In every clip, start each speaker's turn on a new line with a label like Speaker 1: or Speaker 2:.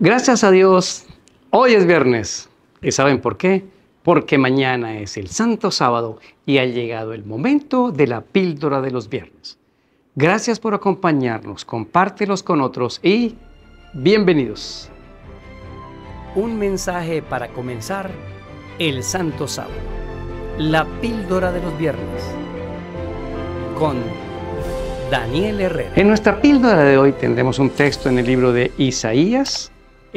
Speaker 1: Gracias a Dios, hoy es viernes. ¿Y saben por qué? Porque mañana es el Santo Sábado y ha llegado el momento de la píldora de los viernes. Gracias por acompañarnos, compártelos con otros y bienvenidos. Un mensaje para comenzar el Santo Sábado. La píldora de los viernes. Con Daniel Herrera. En nuestra píldora de hoy tendremos un texto en el libro de Isaías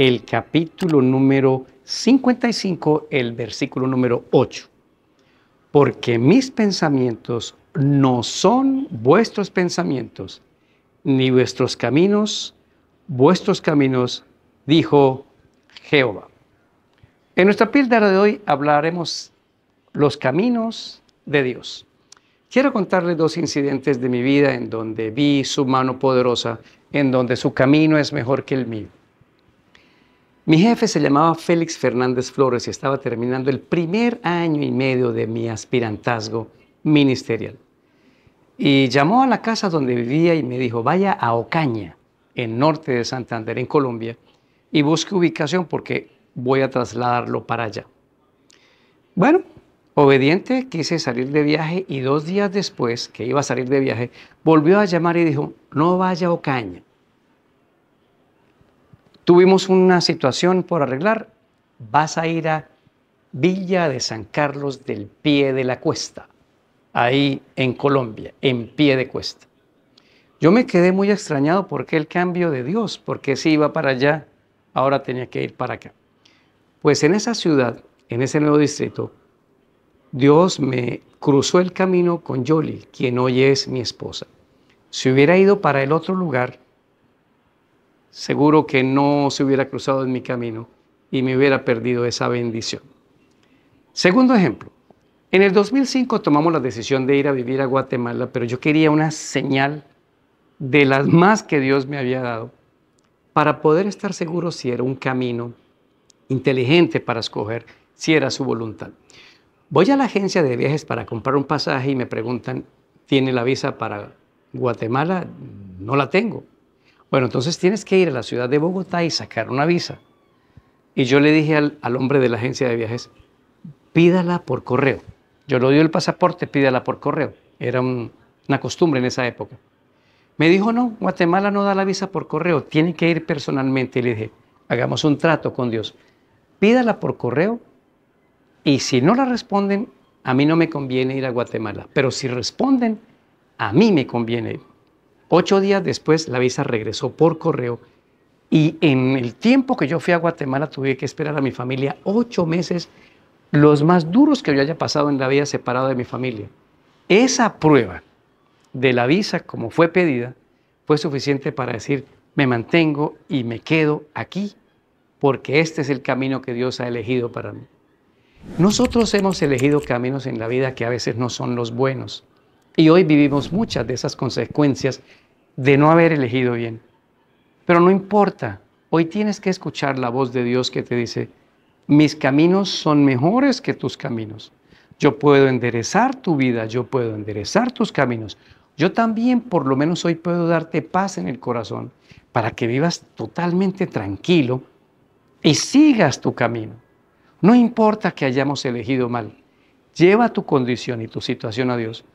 Speaker 1: el capítulo número 55, el versículo número 8. Porque mis pensamientos no son vuestros pensamientos, ni vuestros caminos, vuestros caminos, dijo Jehová. En nuestra píldora de hoy hablaremos los caminos de Dios. Quiero contarles dos incidentes de mi vida en donde vi su mano poderosa, en donde su camino es mejor que el mío. Mi jefe se llamaba Félix Fernández Flores y estaba terminando el primer año y medio de mi aspirantazgo ministerial. Y llamó a la casa donde vivía y me dijo, vaya a Ocaña, en norte de Santander, en Colombia, y busque ubicación porque voy a trasladarlo para allá. Bueno, obediente, quise salir de viaje y dos días después que iba a salir de viaje, volvió a llamar y dijo, no vaya a Ocaña, tuvimos una situación por arreglar, vas a ir a Villa de San Carlos del Pie de la Cuesta, ahí en Colombia, en Pie de Cuesta. Yo me quedé muy extrañado porque el cambio de Dios, porque si iba para allá, ahora tenía que ir para acá. Pues en esa ciudad, en ese nuevo distrito, Dios me cruzó el camino con Yoli, quien hoy es mi esposa. Si hubiera ido para el otro lugar, seguro que no se hubiera cruzado en mi camino y me hubiera perdido esa bendición. Segundo ejemplo, en el 2005 tomamos la decisión de ir a vivir a Guatemala, pero yo quería una señal de las más que Dios me había dado para poder estar seguro si era un camino inteligente para escoger, si era su voluntad. Voy a la agencia de viajes para comprar un pasaje y me preguntan, ¿tiene la visa para Guatemala? No la tengo. Bueno, entonces tienes que ir a la ciudad de Bogotá y sacar una visa. Y yo le dije al, hombre de la agencia de viajes, pídala por correo. Yo le doy el pasaporte, pídala por correo. Era una costumbre en esa época. Me dijo, no, Guatemala no da la visa por correo, tiene que ir personalmente. Y le dije, hagamos un trato con Dios. Pídala por correo y si no la responden, a mí no me conviene ir a Guatemala. Pero si responden, a mí me conviene ir. Ocho días después la visa regresó por correo y en el tiempo que yo fui a Guatemala tuve que esperar a mi familia ocho meses, los más duros que yo haya pasado en la vida separado de mi familia. Esa prueba de la visa como fue pedida fue suficiente para decir, me mantengo y me quedo aquí porque este es el camino que Dios ha elegido para mí. Nosotros hemos elegido caminos en la vida que a veces no son los buenos. Y hoy vivimos muchas de esas consecuencias de no haber elegido bien. Pero no importa, hoy tienes que escuchar la voz de Dios que te dice, mis caminos son mejores que tus caminos. Yo puedo enderezar tu vida, yo puedo enderezar tus caminos. Yo también por lo menos hoy puedo darte paz en el corazón para que vivas totalmente tranquilo y sigas tu camino. No importa que hayamos elegido mal, lleva tu condición y tu situación a Dios,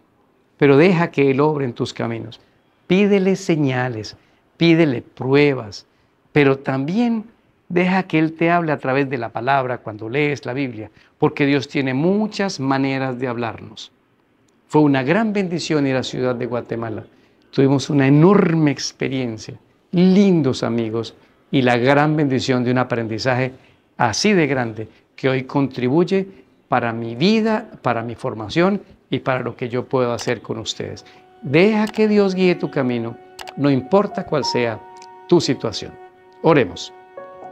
Speaker 1: pero deja que Él obre en tus caminos. Pídele señales, pídele pruebas, pero también deja que Él te hable a través de la palabra cuando lees la Biblia, porque Dios tiene muchas maneras de hablarnos. Fue una gran bendición ir a la ciudad de Guatemala. Tuvimos una enorme experiencia, lindos amigos y la gran bendición de un aprendizaje así de grande que hoy contribuye para mi vida, para mi formación y para lo que yo puedo hacer con ustedes. Deja que Dios guíe tu camino, no importa cuál sea tu situación. Oremos.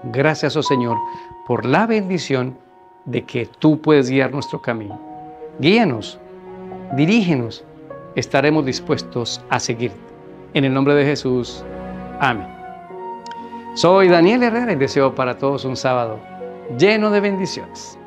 Speaker 1: Gracias, oh Señor, por la bendición de que tú puedes guiar nuestro camino. Guíanos, dirígenos, estaremos dispuestos a seguirte. En el nombre de Jesús, amén. Soy Daniel Herrera y deseo para todos un sábado lleno de bendiciones.